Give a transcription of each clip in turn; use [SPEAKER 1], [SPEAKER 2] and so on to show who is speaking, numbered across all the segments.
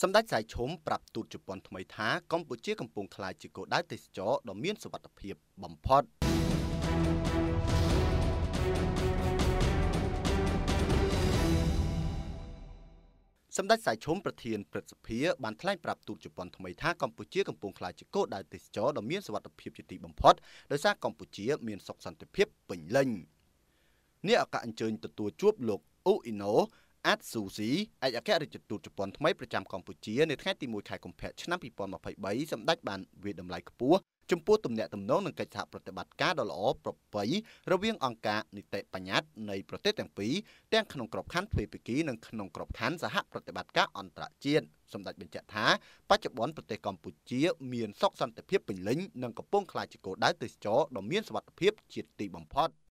[SPEAKER 1] សម្ដេចសៃឈុំប្រាប់ទូតជប៉ុនថ្មីថាកម្ពុជា កំពុងក្លាយជាគោលដៅទេសចរដ៏មានសវត្ថភាពបំផុតសម្ដេចសៃឈុំប្រធានព្រឹទ្ធសភាបានថ្លែងប្រាប់ទូតជប៉ុនថ្មីថាកម្ពុជាកំពុងក្លាយជាគោលដៅទេសចរដ៏មានសវត្ថភាពជាទីបំផុតដោយសារកម្ពុជាមានសុខសន្តិភាពពេញលេញនេះឱកាសអញ្ជើញទទួលជួបលោកអ៊ូអ៊ីណូអាត់ស៊ូស៊ីឯកអគ្គរដ្ឋទូតជប៉ុនថ្មីប្រចាំកម្ពុជានៅថ្ងៃទី1ខែកុម្ភៈឆ្នាំ2023សម្ដេចបានវាតម្លៃខ្ពស់ចំពោះទំនាក់ទំនងនិងកិច្ចសហប្រតិបត្តិការដ៏ល្អប្រពៃរវាងអង្គការនីតិបញ្ញត្តិនៃប្រទេសទាំងពីរទាំងក្នុងក្របខ័ណ្ឌទ្វេភាគីនិងក្នុងក្របខ័ណ្ឌសហ ប្រតិបត្តិការអន្តរជាតិសម្ដេចបញ្ជាក់ថាបច្ចុប្បន្នប្រទេសកម្ពុជា មានសុខសន្តិភាពពេញលេញ និងកំពុងក្លាយជាគោលដៅទេសចរដ៏មានសវត្ថិភាពជាតិទីបំផុត។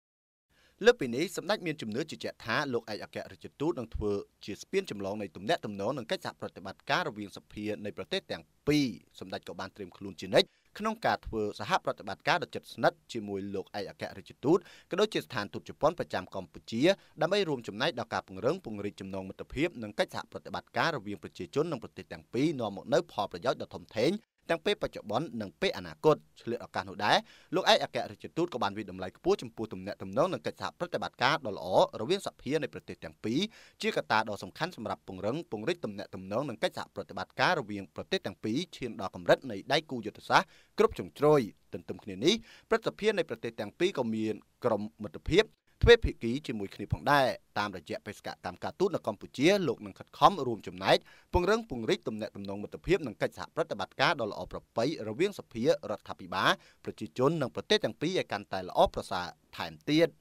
[SPEAKER 1] លើពីនេះសម្ដេចមានជំនឿជឿជាក់ថាលោកឯកអគ្គរដ្ឋទូតនឹងធ្វើជាស្ពានចម្លងនៃទំនាក់ទំនងនិងកិច្ចសហប្រតិបត្តិការរវាងសភានៃប្រទេសទាំងពីរសម្ដេចក៏បានត្រៀមខ្លួនជានិច្ចក្នុងការធ្វើសហប្រតិបត្តិការដ៏ជិតស្និទ្ធជាមួយលោកឯកអគ្គរដ្ឋទូតក៏ដូចជាស្ថានទូតជប៉ុនប្រចាំកម្ពុជាដើម្បីរួមចំណែកដល់ការពង្រឹងពង្រីកចំណងមិត្តភាពនិងកិច្ចសហប្រតិបត្តិការរវាងប្រជាជននិងប្រទេសទាំងពីរនាំមកនូវផលប្រយោជន៍ដ៏ធំធេងទាំងពេលបច្ចុប្បន្ននិងពេលអនាគតឆ្លៀតឱកាសនោះដែរលោកឯកអគ្គរដ្ឋទូតក៏បានវិតម្លៃខ្ពស់ចំពោះទំនាក់ទំនងនិងកិច្ចសហប្រតិបត្តិការដ៏ល្អរវាងសភានៃប្រទេសទាំងពីរជាកត្តាដ៏សំខាន់សម្រាប់ពង្រឹងពង្រីកទំនាក់ទំនងនិងកិច្ចសហប្រតិបត្តិការរវាងប្រទេសទាំងពីរឈានដល់កម្រិតនៃដៃគូយុទ្ធសាស្ត្រគ្រប់ជ្រុងជ្រោយទន្ទឹមគ្នានេះព្រឹទ្ធសភានៃប្រទេសទាំងពីរក៏មានក្រុមមិត្តភាពទ្វេភាគីជាមួយគ្នាផងដែរតាមរយៈបេសកកម្មការទូតនៅកម្ពុជាលោកនឹងខិតខំរួមចំណែកពង្រឹងពង្រីកទំនាក់ទំនងមិត្តភាពនិងកិច្ចសហប្រតិបត្តិការដ៏ល្អប្រពៃរវាងសភារដ្ឋាភិបាលប្រជាជននិងប្រទេសទាំងពីរឲ្យកាន់តែល្អប្រសើរថែមទៀត។